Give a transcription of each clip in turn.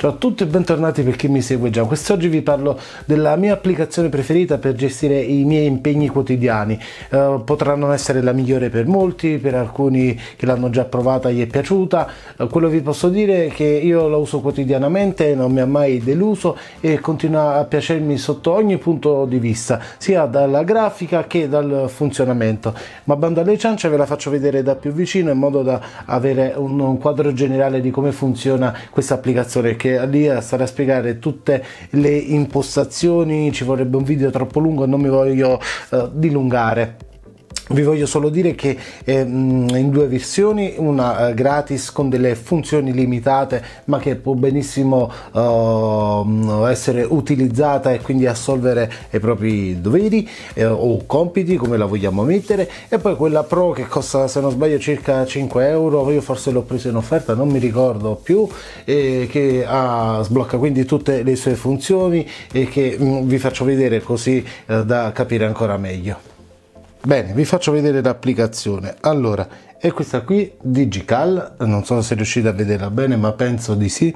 Ciao a tutti e bentornati per chi mi segue già. Quest'oggi vi parlo della mia applicazione preferita per gestire i miei impegni quotidiani. Eh, potranno essere la migliore per molti, per alcuni che l'hanno già provata gli è piaciuta. Eh, quello vi posso dire è che io la uso quotidianamente, non mi ha mai deluso e continua a piacermi sotto ogni punto di vista, sia dalla grafica che dal funzionamento. Ma bando alle ciance ve la faccio vedere da più vicino in modo da avere un, un quadro generale di come funziona questa applicazione che perché lì a stare a spiegare tutte le impostazioni ci vorrebbe un video troppo lungo non mi voglio eh, dilungare vi voglio solo dire che è ehm, in due versioni, una eh, gratis con delle funzioni limitate ma che può benissimo uh, essere utilizzata e quindi assolvere i propri doveri eh, o compiti come la vogliamo mettere e poi quella pro che costa se non sbaglio circa 5 euro, io forse l'ho presa in offerta, non mi ricordo più, eh, che ha, ah, sblocca quindi tutte le sue funzioni e che mh, mm, vi faccio vedere così eh, da capire ancora meglio. Bene, vi faccio vedere l'applicazione. Allora, è questa qui, Digical, non so se riuscite a vederla bene, ma penso di sì.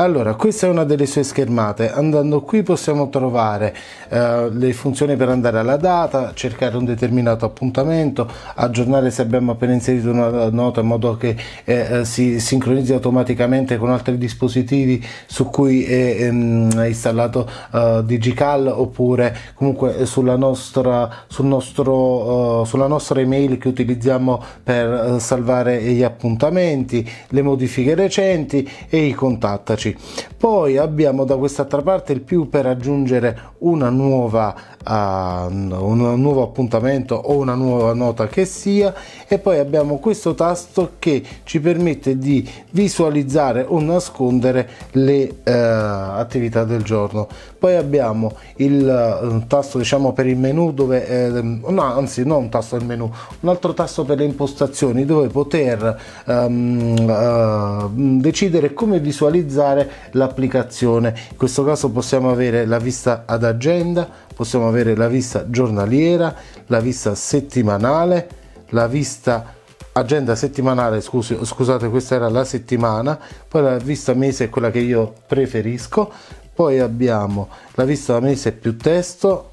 Allora, questa è una delle sue schermate. Andando qui possiamo trovare eh, le funzioni per andare alla data, cercare un determinato appuntamento, aggiornare se abbiamo appena inserito una nota in modo che eh, eh si sincronizzi automaticamente con altri dispositivi su cui è, ehm, è installato eh, Digical oppure comunque sulla nostra, sul nostro, eh, sulla nostra email che utilizziamo per eh, salvare gli appuntamenti, le modifiche recenti e i contattaci 10 poi abbiamo da quest'altra parte il più per aggiungere una nuova uh, un nuovo appuntamento o una nuova nota che sia e poi abbiamo questo tasto che ci permette di visualizzare o nascondere le uh, attività del giorno poi abbiamo il uh, tasto diciamo per il menu dove eh, no, anzi non un tasto del menu un altro tasto per le impostazioni dove poter um, decidere come visualizzare modificare l'applicazione. In questo caso possiamo avere la vista ad agenda, possiamo avere la vista giornaliera, la vista settimanale, la vista agenda settimanale, scusi, scusate, questa era la settimana, poi la vista mese è quella che io preferisco, poi abbiamo la vista mese più testo,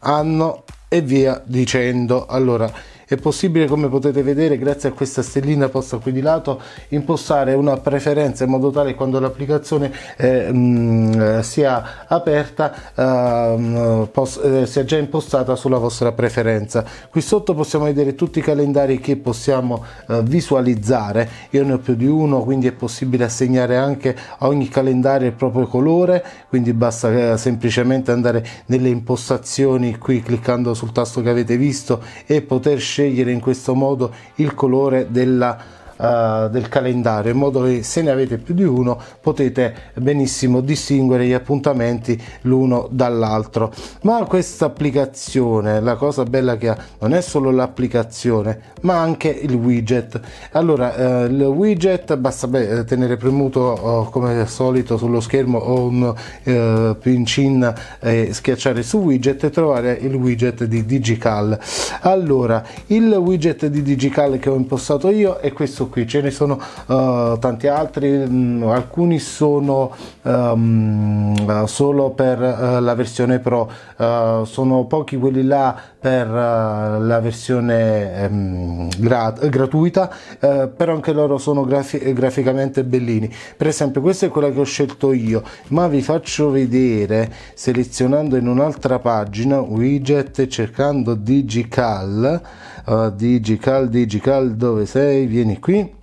anno e via dicendo. Allora, è possibile, come potete vedere, grazie a questa stellina posta qui di lato, impostare una preferenza in modo tale quando l'applicazione eh, sia aperta eh, poss- eh, sia già impostata sulla vostra preferenza. Qui sotto possiamo vedere tutti i calendari che possiamo eh, visualizzare. Io ne ho più di uno, quindi è possibile assegnare anche a ogni calendario il proprio colore, quindi basta eh, semplicemente andare nelle impostazioni qui cliccando sul tasto che avete visto e poter scegliere scegliere in questo modo il colore della eh, del calendario, in modo che se ne avete più di uno potete benissimo distinguere gli appuntamenti l'uno dall'altro. Ma questa applicazione, la cosa bella che ha, non è solo l'applicazione, ma anche il widget. Allora, uh, il widget basta beh, tenere premuto oh, come al solito sullo schermo o un eh, pincin e eh, schiacciare su widget e trovare il widget di Digical. Allora, il widget di Digical che ho impostato io è questo qui ce ne sono uh, tanti altri mh, mm, alcuni sono um, solo per uh, la versione pro uh, sono pochi quelli là per la versione um, ehm, grat gratuita però anche loro sono grafi graficamente bellini per esempio questa è quella che ho scelto io ma vi faccio vedere selezionando in un'altra pagina widget cercando digical uh, Digical, Digical, dove sei? Vieni qui.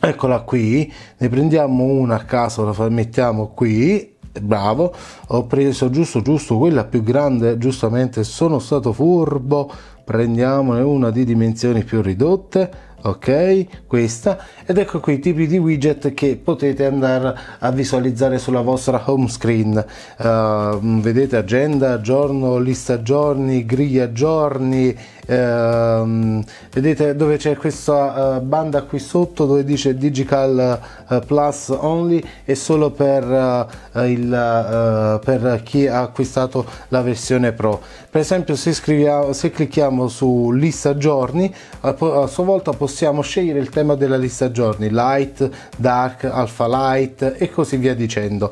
Eccola qui, ne prendiamo una a caso, la mettiamo qui bravo ho preso giusto giusto quella più grande giustamente sono stato furbo prendiamone una di dimensioni più ridotte ok questa ed ecco qui i tipi di widget che potete andare a visualizzare sulla vostra home screen uh, vedete agenda giorno lista giorni griglia giorni ehm, vedete dove c'è questa eh, banda qui sotto dove dice digital eh, plus only è solo per, eh, il, eh, per, chi ha acquistato la versione pro per esempio se, se clicchiamo su lista giorni a sua volta possiamo scegliere il tema della lista giorni light dark alpha light e così via dicendo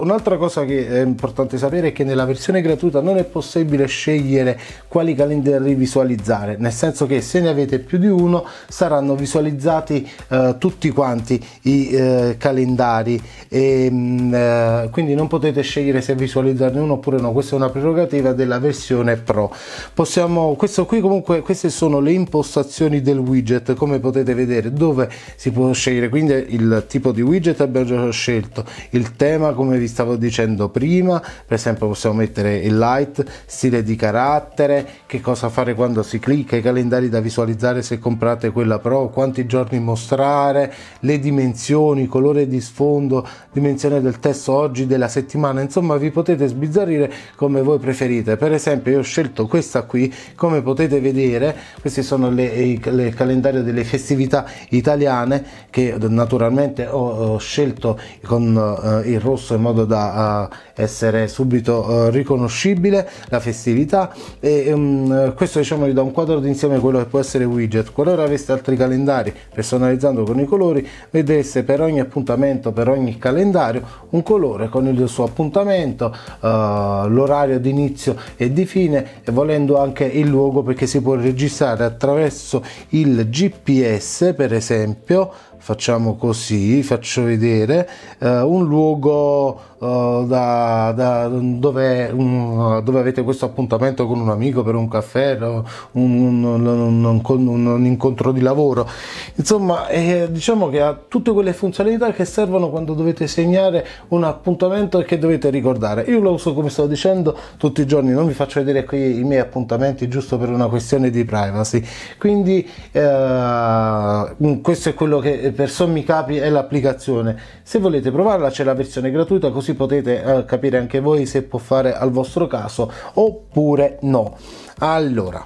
un'altra cosa che è importante sapere è che nella versione gratuita non è possibile scegliere quali calendari rivisualizzare, nel senso che se ne avete più di uno saranno visualizzati eh, tutti quanti i eh, calendari e ehm, mh, eh, quindi non potete scegliere se visualizzarne uno oppure no, questa è una prerogativa della versione Pro. Possiamo questo qui comunque queste sono le impostazioni del widget, come potete vedere, dove si può scegliere quindi il tipo di widget abbiamo già scelto, il tema come vi stavo dicendo prima, per esempio possiamo mettere il light, stile di carattere, che cosa fare quando si clicca, i calendari da visualizzare se comprate quella Pro, quanti giorni mostrare, le dimensioni, colore di sfondo, dimensione del testo oggi, della settimana, insomma vi potete sbizzarrire come voi preferite. Per esempio io ho scelto questa qui, come potete vedere, questi sono le, i, le calendario delle festività italiane che naturalmente ho, ho scelto con uh, il rosso in modo da uh, essere subito uh, riconoscibile la festività e um, questo diciamo gli dà un quadro d'insieme di quello che può essere widget qualora aveste altri calendari personalizzando con i colori vedreste per ogni appuntamento per ogni calendario un colore con il suo appuntamento uh, l'orario di inizio e di fine e volendo anche il luogo perché si può registrare attraverso il gps per esempio facciamo così, faccio vedere eh, un luogo eh, da, da dove, um, dove, avete questo appuntamento con un amico per un caffè, un, un, un, un incontro di lavoro. Insomma, eh, diciamo che ha tutte quelle funzionalità che servono quando dovete segnare un appuntamento e che dovete ricordare. Io lo uso come stavo dicendo tutti i giorni, non vi faccio vedere qui i miei appuntamenti giusto per una questione di privacy. Quindi eh, questo è quello che per sommi capi è l'applicazione. Se volete provarla c'è la versione gratuita così potete eh, capire anche voi se può fare al vostro caso oppure no. Allora,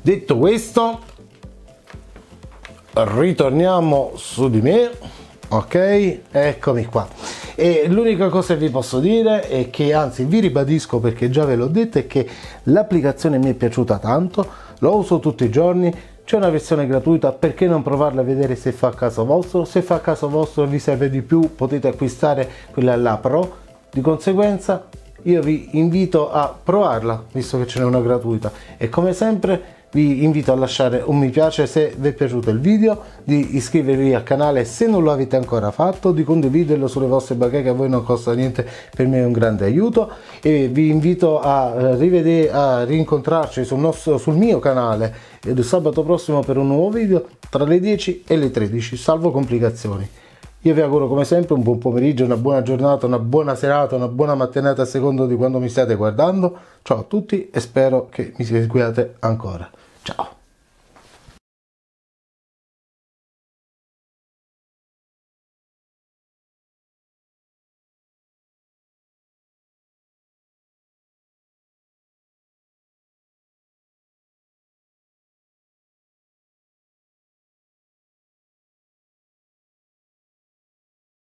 detto questo, ritorniamo su di me. Ok, eccomi qua. E l'unica cosa che vi posso dire è che, anzi vi ribadisco perché già ve l'ho detto, è che l'applicazione mi è piaciuta tanto, la uso tutti i giorni, c'è una versione gratuita, perché non provarla a vedere se fa a caso vostro? Se fa a caso vostro vi serve di più potete acquistare quella là Pro, di conseguenza io vi invito a provarla visto che ce n'è una gratuita e come sempre vi invito a lasciare un mi piace se vi è piaciuto il video, di iscrivervi al canale se non lo avete ancora fatto, di condividerlo sulle vostre bagaglie che a voi non costa niente, per me è un grande aiuto e vi invito a eh, rivedere, a rincontrarci sul, nostro, sul mio canale eh, il sabato prossimo per un nuovo video tra le 10 e le 13, salvo complicazioni. Io vi auguro come sempre un buon pomeriggio, una buona giornata, una buona serata, una buona mattinata a secondo di quando mi state guardando. Ciao a tutti e spero che mi seguiate ancora. Ciao.